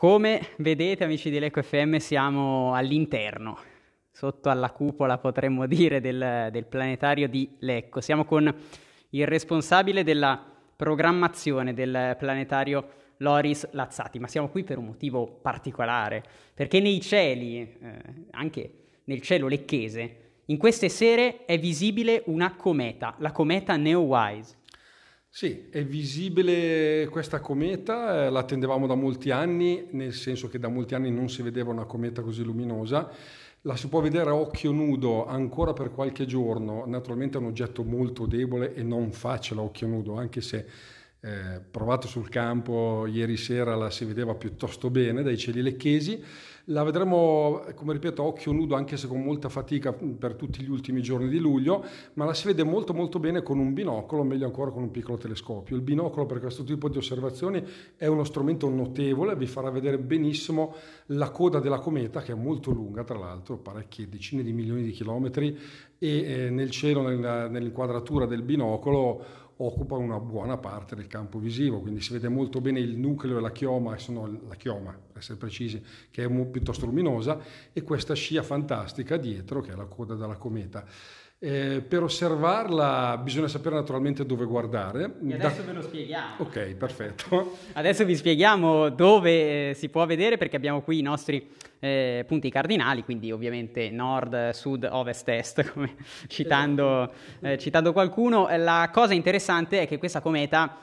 Come vedete amici di Leco FM siamo all'interno, sotto alla cupola potremmo dire del, del planetario di Lecco. Siamo con il responsabile della programmazione del planetario Loris Lazzati, ma siamo qui per un motivo particolare, perché nei cieli, eh, anche nel cielo lecchese, in queste sere è visibile una cometa, la cometa Neowise. Sì, è visibile questa cometa, eh, l'attendevamo da molti anni, nel senso che da molti anni non si vedeva una cometa così luminosa. La si può vedere a occhio nudo ancora per qualche giorno, naturalmente è un oggetto molto debole e non facile a occhio nudo, anche se eh, provato sul campo ieri sera, la si vedeva piuttosto bene dai cieli lecchesi. La vedremo, come ripeto, a occhio nudo, anche se con molta fatica per tutti gli ultimi giorni di luglio, ma la si vede molto molto bene con un binocolo, meglio ancora con un piccolo telescopio. Il binocolo per questo tipo di osservazioni è uno strumento notevole, vi farà vedere benissimo la coda della cometa, che è molto lunga, tra l'altro, parecchie decine di milioni di chilometri, e eh, nel cielo, nella, nell'inquadratura del binocolo, occupa una buona parte del campo visivo, quindi si vede molto bene il nucleo e la chioma, sono la chioma per essere precisi, che è piuttosto luminosa, e questa scia fantastica dietro che è la coda della cometa. Eh, per osservarla bisogna sapere naturalmente dove guardare. E adesso da... ve lo spieghiamo. Ok, perfetto. Adesso vi spieghiamo dove eh, si può vedere perché abbiamo qui i nostri eh, punti cardinali, quindi ovviamente nord, sud, ovest, est, come, citando, esatto. eh, citando qualcuno. Eh, la cosa interessante è che questa cometa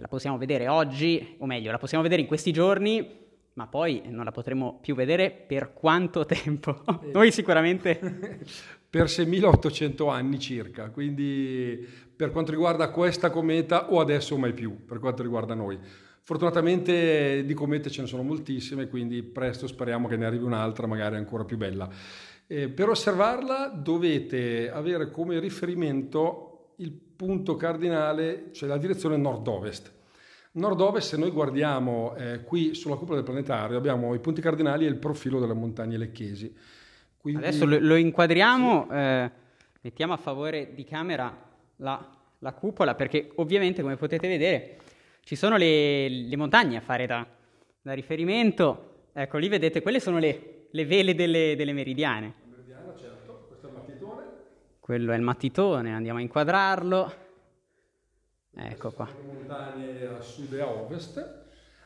la possiamo vedere oggi, o meglio, la possiamo vedere in questi giorni ma poi non la potremo più vedere per quanto tempo? Eh, Noi sicuramente... per 6.800 anni circa, quindi per quanto riguarda questa cometa o adesso mai più, per quanto riguarda noi. Fortunatamente di comete ce ne sono moltissime, quindi presto speriamo che ne arrivi un'altra, magari ancora più bella. Eh, per osservarla dovete avere come riferimento il punto cardinale, cioè la direzione nord-ovest Nord-ovest, se noi guardiamo eh, qui sulla cupola del planetario, abbiamo i punti cardinali e il profilo delle montagne lecchesi. Quindi... Adesso lo, lo inquadriamo, sì. eh, mettiamo a favore di camera la, la, cupola, perché ovviamente, come potete vedere, ci sono le, le montagne a fare da, da, riferimento. Ecco, lì vedete, quelle sono le, le vele delle, delle meridiane. Meridiana, certo, questo è il mattitone. Quello è il mattitone, andiamo a inquadrarlo. Ecco qua. Montagne a sud e a ovest.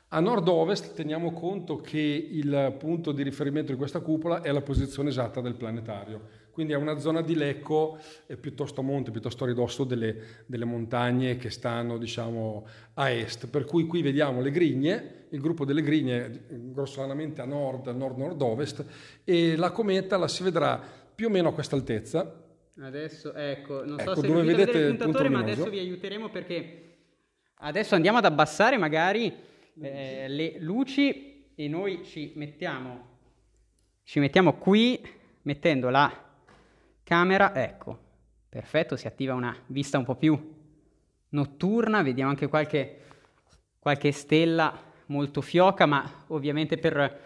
A nord-ovest teniamo conto che il punto di riferimento di questa cupola è la posizione esatta del planetario, quindi è una zona di lecco piuttosto a monte, piuttosto a ridosso delle, delle montagne che stanno diciamo, a est, per cui qui vediamo le grigne, il gruppo delle grigne grossolanamente a nord, nord-nord-ovest e la cometa la si vedrà più o meno a questa altezza, Adesso, ecco, non ecco, so se dove vedete il puntatore, ma adesso vi aiuteremo perché adesso andiamo ad abbassare magari eh, le luci e noi ci mettiamo, ci mettiamo qui mettendo la camera, ecco, perfetto, si attiva una vista un po' più notturna, vediamo anche qualche, qualche stella molto fioca, ma ovviamente per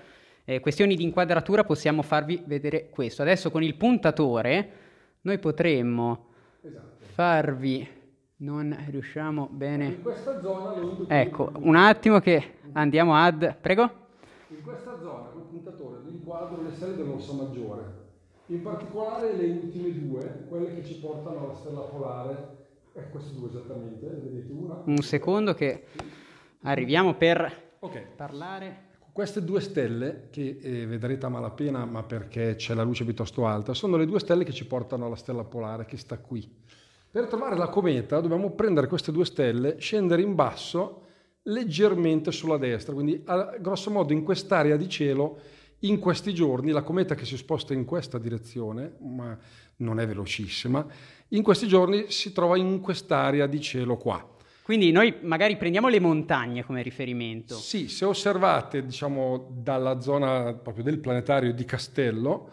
eh, questioni di inquadratura possiamo farvi vedere questo. Adesso con il puntatore noi potremmo esatto. farvi non riusciamo bene. In questa zona lo Ecco, un attimo che andiamo ad. Prego? In questa zona il puntatore inquadro le stelle dell'Orsa Maggiore, in particolare le ultime due, quelle che ci portano alla stella polare, è eh, queste due esattamente, vedete una. Un secondo che arriviamo per okay. parlare. Queste due stelle, che eh, vedrete a malapena, ma perché c'è la luce piuttosto alta, sono le due stelle che ci portano alla stella polare che sta qui. Per trovare la cometa dobbiamo prendere queste due stelle, scendere in basso leggermente sulla destra, quindi a, grosso modo in quest'area di cielo in questi giorni la cometa che si sposta in questa direzione, ma non è velocissima, in questi giorni si trova in quest'area di cielo qua. Quindi noi magari prendiamo le montagne come riferimento. Sì, se osservate, diciamo, dalla zona proprio del planetario di Castello,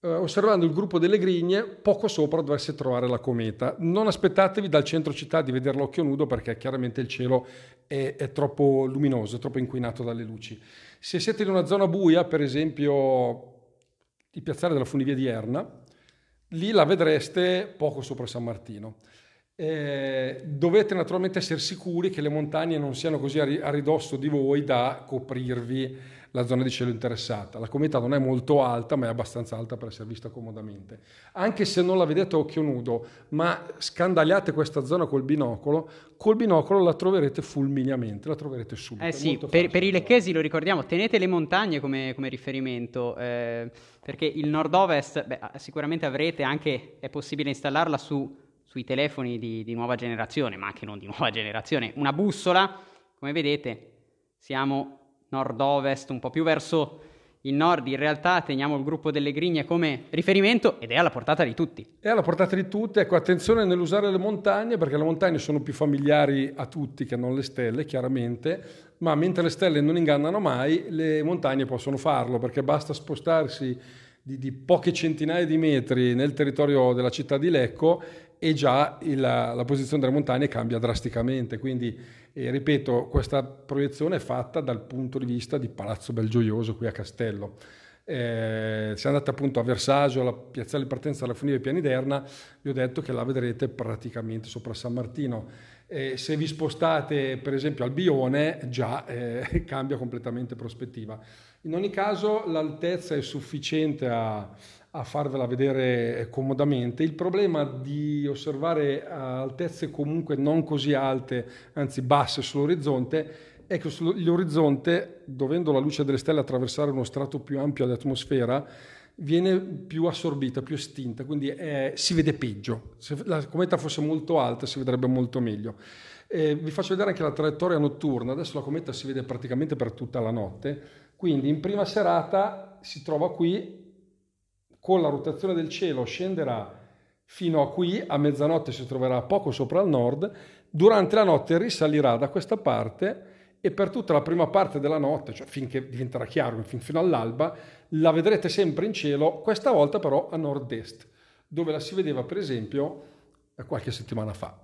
eh, osservando il gruppo delle grigne, poco sopra dovreste trovare la cometa. Non aspettatevi dal centro città di vederla occhio nudo perché chiaramente il cielo è, è troppo luminoso, è troppo inquinato dalle luci. Se siete in una zona buia, per esempio il piazzale della funivia di Erna, lì la vedreste poco sopra San Martino. Eh, dovete naturalmente essere sicuri che le montagne non siano così a ridosso di voi da coprirvi la zona di cielo interessata. La comunità non è molto alta, ma è abbastanza alta per essere vista comodamente. Anche se non la vedete a occhio nudo, ma scandagliate questa zona col binocolo, col binocolo la troverete fulminiamente, la troverete subito. Eh sì, per, per, i lecchesi lo ricordiamo, tenete le montagne come, come riferimento, eh, perché il nord-ovest beh, sicuramente avrete anche, è possibile installarla su sui telefoni di, di nuova generazione, ma anche non di nuova generazione, una bussola. Come vedete siamo nord-ovest, un po' più verso il nord, in realtà teniamo il gruppo delle Grigne come riferimento ed è alla portata di tutti. È alla portata di tutti, ecco attenzione nell'usare le montagne perché le montagne sono più familiari a tutti che non le stelle chiaramente, ma mentre le stelle non ingannano mai le montagne possono farlo perché basta spostarsi di, di poche centinaia di metri nel territorio della città di Lecco e già la, la, posizione delle montagne cambia drasticamente. Quindi, eh, ripeto, questa proiezione è fatta dal punto di vista di Palazzo Belgioioso qui a Castello. Eh, se andate appunto a Versagio, la piazzale di partenza della funivia Pianiderna, vi ho detto che la vedrete praticamente sopra San Martino. Eh, se vi spostate per esempio al Bione, già eh, cambia completamente prospettiva. In ogni caso l'altezza è sufficiente a, a farvela vedere comodamente. Il problema di osservare eh, altezze comunque non così alte, anzi basse sull'orizzonte, è che l'orizzonte, dovendo la luce delle stelle attraversare uno strato più ampio dell'atmosfera, viene più assorbita, più estinta, quindi è, eh, si vede peggio. Se la cometa fosse molto alta si vedrebbe molto meglio. Eh, vi faccio vedere anche la traiettoria notturna, adesso la cometa si vede praticamente per tutta la notte, quindi in prima serata si trova qui, con la rotazione del cielo scenderà fino a qui, a mezzanotte si troverà poco sopra il nord, durante la notte risalirà da questa parte e per tutta la prima parte della notte, cioè finché diventerà chiaro, fin, fino all'alba, la vedrete sempre in cielo, questa volta però a nord-est, dove la si vedeva per esempio eh, qualche settimana fa.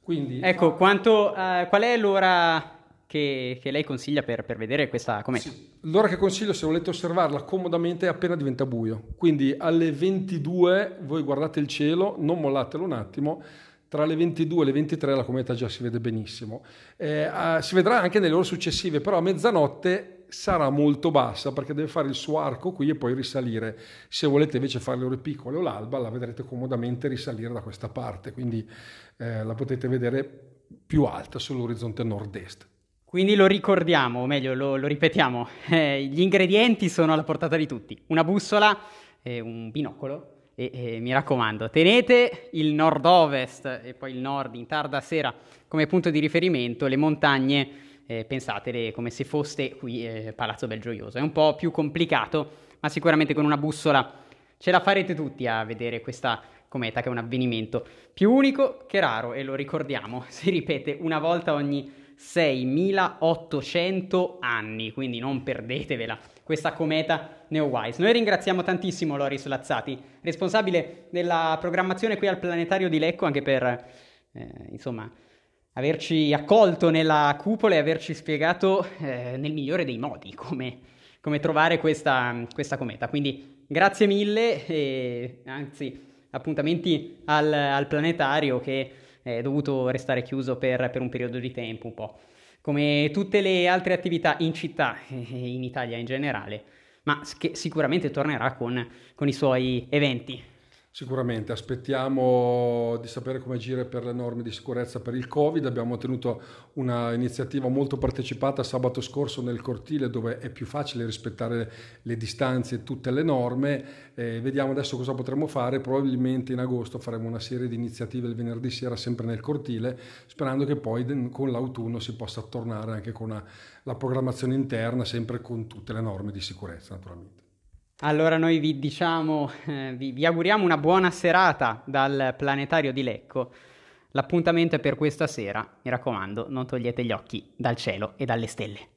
Quindi, ecco, quanto, eh, qual è l'ora che, che lei consiglia per, per, vedere questa cometa? Sì. L'ora che consiglio, se volete osservarla comodamente, appena diventa buio. Quindi alle 22 voi guardate il cielo, non mollatelo un attimo tra le 22 e le 23 la cometa già si vede benissimo. Eh, ah, si vedrà anche nelle ore successive, però a mezzanotte sarà molto bassa perché deve fare il suo arco qui e poi risalire. Se volete invece fare le ore piccole o l'alba, la vedrete comodamente risalire da questa parte, quindi eh, la potete vedere più alta sull'orizzonte nord-est. Quindi lo ricordiamo, o meglio lo, lo ripetiamo, eh, gli ingredienti sono alla portata di tutti, una bussola, eh, un binocolo e, e eh, mi raccomando, tenete il nord-ovest e poi il nord in tarda sera come punto di riferimento, le montagne eh, pensatele come se foste qui eh, Palazzo Belgioioso. È un po' più complicato, ma sicuramente con una bussola ce la farete tutti a vedere questa cometa che è un avvenimento più unico che raro e lo ricordiamo, si ripete una volta ogni 6800 anni, quindi non perdetevela questa cometa Neowise. Noi ringraziamo tantissimo Loris Lazzati, responsabile della programmazione qui al planetario di Lecco, anche per, eh, insomma, averci accolto nella cupola e averci spiegato eh, nel migliore dei modi come, come trovare questa, questa, cometa. Quindi grazie mille e anzi appuntamenti al, al planetario che è dovuto restare chiuso per, per un periodo di tempo un po', come tutte le altre attività in città e in Italia in generale, ma che sicuramente tornerà con, con i suoi eventi. Sicuramente, aspettiamo di sapere come agire per le norme di sicurezza per il Covid. Abbiamo tenuto un'iniziativa molto partecipata sabato scorso nel cortile dove è più facile rispettare le distanze e tutte le norme. Eh, vediamo adesso cosa potremo fare. Probabilmente in agosto faremo una serie di iniziative il venerdì sera sempre nel cortile, sperando che poi con l'autunno si possa tornare anche con una, la programmazione interna, sempre con tutte le norme di sicurezza naturalmente. Allora noi vi diciamo, eh, vi, vi auguriamo una buona serata dal planetario di Lecco. L'appuntamento è per questa sera, mi raccomando, non togliete gli occhi dal cielo e dalle stelle.